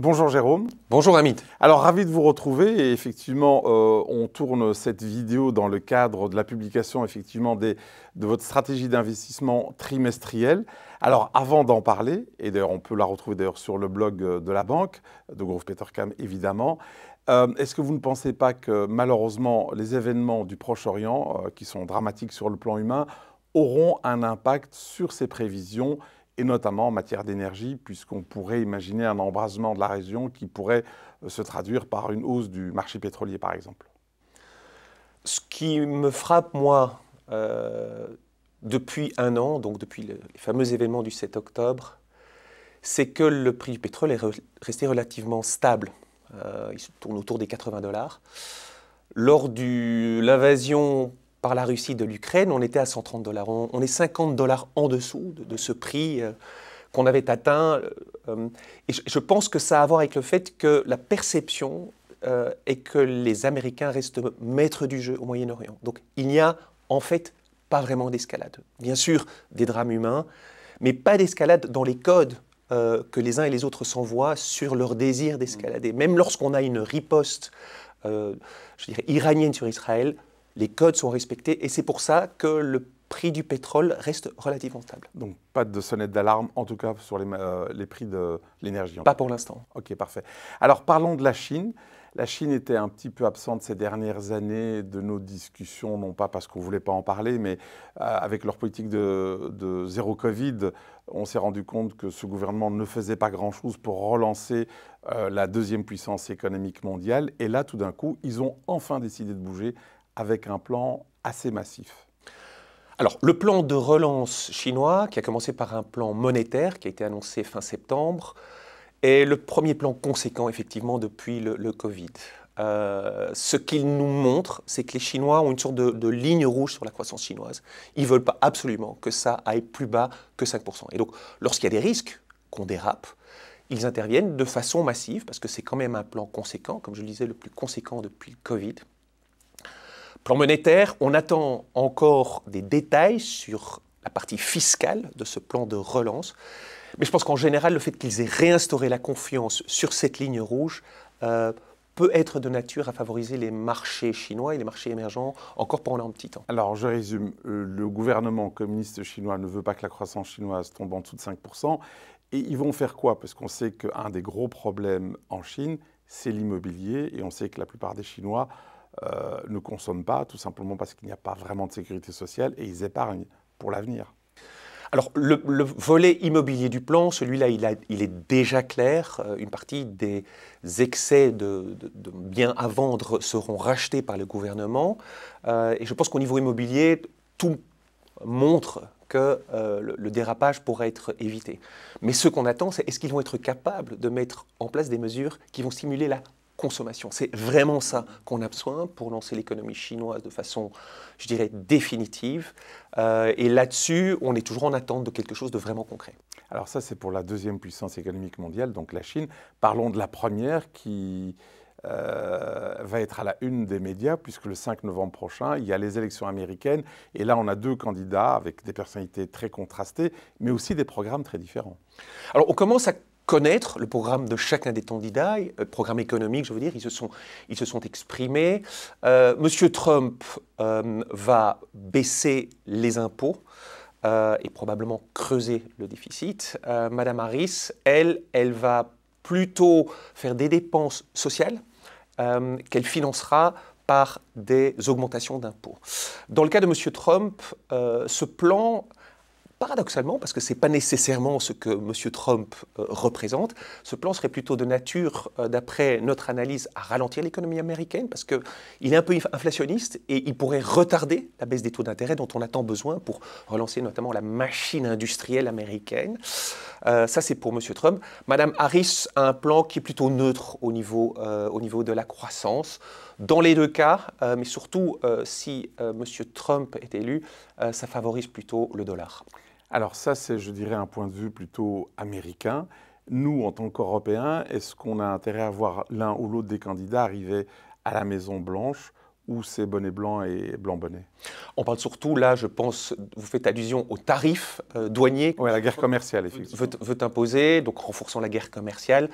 Bonjour Jérôme. Bonjour Amit. Alors ravi de vous retrouver et effectivement euh, on tourne cette vidéo dans le cadre de la publication effectivement de votre stratégie d'investissement trimestrielle. Alors avant d'en parler, et d'ailleurs on peut la retrouver d'ailleurs sur le blog euh, de la banque, de Grove Petercam évidemment, euh, Est-ce que vous ne pensez pas que malheureusement les événements du Proche-Orient, qui sont dramatiques sur le plan humain, auront un impact sur ces prévisions et notamment en matière d'énergie, puisqu'on pourrait imaginer un embrasement de la région qui pourrait euh, se traduire par une hausse du marché pétrolier, par exemple. Ce qui me frappe, moi, euh, depuis un an, donc depuis les fameux événements du 7 octobre, c'est que le prix du pétrole est resté relativement stable. Euh, il tourne autour des 80 dollars. Lors de l'invasion par la Russie de l'Ukraine, on était à 130 dollars. On, est 50 dollars en dessous de, ce prix euh, qu'on avait atteint. Euh, euh, et je, pense que ça a à voir avec le fait que la perception est que les Américains restent maîtres du jeu au Moyen-Orient. Donc il n'y a en fait pas vraiment d'escalade. Bien sûr, des drames humains, mais pas d'escalade dans les codes que les uns et les autres s'envoient sur leur désir d'escalader. Mm. Même lorsqu'on a une riposte, iranienne sur Israël, les codes sont respectés et c'est pour ça que le prix du pétrole reste relativement stable. Donc pas de sonnette d'alarme, en tout cas sur les, euh, prix de l'énergie. Pas pour l'instant. Ok, parfait. Alors parlons de la Chine. La Chine était un petit peu absente ces dernières années de nos discussions, non pas parce qu'on ne voulait pas en parler, mais euh, avec leur politique de, zéro Covid, on s'est rendu compte que ce gouvernement ne faisait pas grand-chose pour relancer euh, la deuxième puissance économique mondiale. Et là, tout d'un coup, ils ont enfin décidé de bouger avec un plan assez massif. Alors, le plan de relance chinois, qui a commencé par un plan monétaire, qui a été annoncé fin septembre, est le premier plan conséquent, effectivement, depuis le, Covid. Euh, ce qu'il nous montre, c'est que les Chinois ont une sorte de, ligne rouge sur la croissance chinoise. Ils veulent pas absolument que ça aille plus bas que 5%. Et donc, lorsqu'il y a des risques qu'on dérape, ils interviennent de façon massive, parce que c'est quand même un plan conséquent, comme je le disais, le plus conséquent depuis le Covid plan monétaire, on attend encore des détails sur la partie fiscale de ce plan de relance. Mais je pense qu'en général, le fait qu'ils aient réinstauré la confiance sur cette ligne rouge euh, peut être de nature à favoriser les marchés chinois et les marchés émergents encore pendant un petit temps. Alors, je résume. Euh, le gouvernement communiste chinois ne veut pas que la croissance chinoise tombe en dessous de 5%. Et ils vont faire quoi Parce qu'on sait qu'un des gros problèmes en Chine, c'est l'immobilier. Et on sait que la plupart des Chinois euh, ne consomment pas, tout simplement parce qu'il n'y a pas vraiment de sécurité sociale, et ils épargnent pour l'avenir. Alors, le, volet immobilier du plan, celui-là, il, il, est déjà clair. Euh, une partie des excès de, biens à vendre seront rachetés par le gouvernement. Euh, et je pense qu'au niveau immobilier, tout montre que le, le, dérapage pourrait être évité. Mais ce qu'on attend, c'est est-ce qu'ils vont être capables de mettre en place des mesures qui vont stimuler la consommation. C'est vraiment ça qu'on a besoin pour lancer l'économie chinoise de façon, je dirais, définitive. Euh, et là-dessus, on est toujours en attente de quelque chose de vraiment concret. Alors ça, c'est pour la deuxième puissance économique mondiale, donc la Chine. Parlons de la première qui... Euh, va être à la une des médias, puisque le 5 novembre prochain, il y a les élections américaines. Et là, on a deux candidats avec des personnalités très contrastées, mais aussi des programmes très différents. Alors, on commence à connaître le programme de chacun des candidats, euh, programme économique, je veux dire, ils se sont, ils se sont exprimés. Euh, Monsieur Trump euh, va baisser les impôts euh, et probablement creuser le déficit. Madame Harris, elle, elle va plutôt faire des dépenses sociales qu'elle financera par des augmentations d'impôts. Dans le cas de Monsieur Trump, ce plan Paradoxalement, parce que ce n'est pas nécessairement ce que M. Trump euh, représente, ce plan serait plutôt de nature, euh, d'après notre analyse, à ralentir l'économie américaine, parce qu'il est un peu inflationniste et il pourrait retarder la baisse des taux d'intérêt dont on a tant besoin pour relancer notamment la machine industrielle américaine. Euh, ça, c'est pour M. Trump. Mme Harris a un plan qui est plutôt neutre au niveau, au niveau de la croissance. Dans les deux cas, mais surtout si M. Trump est élu, ça favorise plutôt le dollar. Alors ça, c'est, je dirais, un point de vue plutôt américain. Nous, en tant qu'Européens, est-ce qu'on a intérêt à voir l'un ou l'autre des candidats arriver à la Maison Blanche ou c'est bonnets blancs et blanc bonnets On parle surtout, là, je pense, vous faites allusion aux tarifs euh, douaniers. Oui, la guerre commerciale, effectivement. Veut, veut, imposer, donc renforçant la guerre commerciale.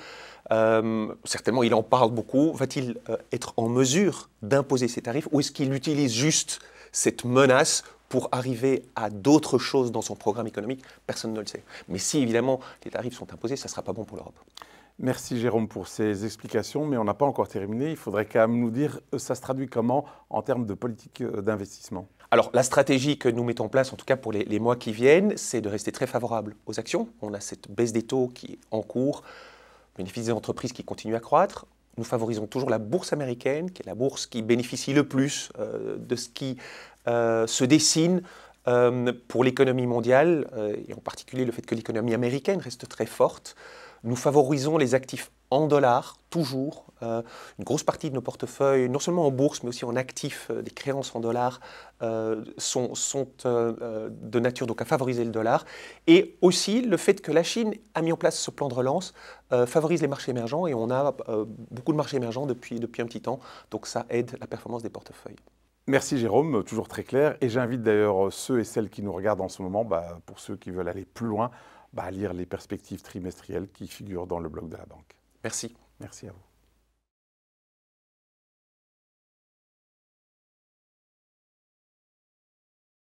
Euh, certainement, il en parle beaucoup. Va-t-il euh, être en mesure d'imposer ces tarifs ou est-ce qu'il utilise juste cette menace pour arriver à d'autres choses dans son programme économique, personne ne le sait. Mais si évidemment les tarifs sont imposés, ça ne sera pas bon pour l'Europe. Merci Jérôme pour ces explications, mais on n'a pas encore terminé. Il faudrait quand même nous dire, euh, ça se traduit comment en termes de politique euh, d'investissement alors, la stratégie que nous mettons en place, en tout cas pour les, mois qui viennent, c'est de rester très favorable aux actions. On a cette baisse des taux qui est en cours, bénéfice des entreprises qui continuent à croître. Nous favorisons toujours la bourse américaine, qui est la bourse qui bénéficie le plus euh, de ce qui euh, se dessine euh, pour l'économie mondiale, euh, et en particulier le fait que l'économie américaine reste très forte. Nous favorisons les actifs en dollars, toujours. une grosse partie de nos portefeuilles, non seulement en bourse, mais aussi en actifs, des créances en dollars, sont, de nature donc à favoriser le dollar. Et aussi le fait que la Chine a mis en place ce plan de relance favorise les marchés émergents et on a beaucoup de marchés émergents depuis, depuis un petit temps. Donc ça aide la performance des portefeuilles. Merci Jérôme, toujours très clair. Et j'invite d'ailleurs euh, ceux et celles qui nous regardent en ce moment, bah, pour ceux qui veulent aller plus loin, bah, à lire les perspectives trimestrielles qui figurent dans le blog de la banque. Merci. Merci à vous.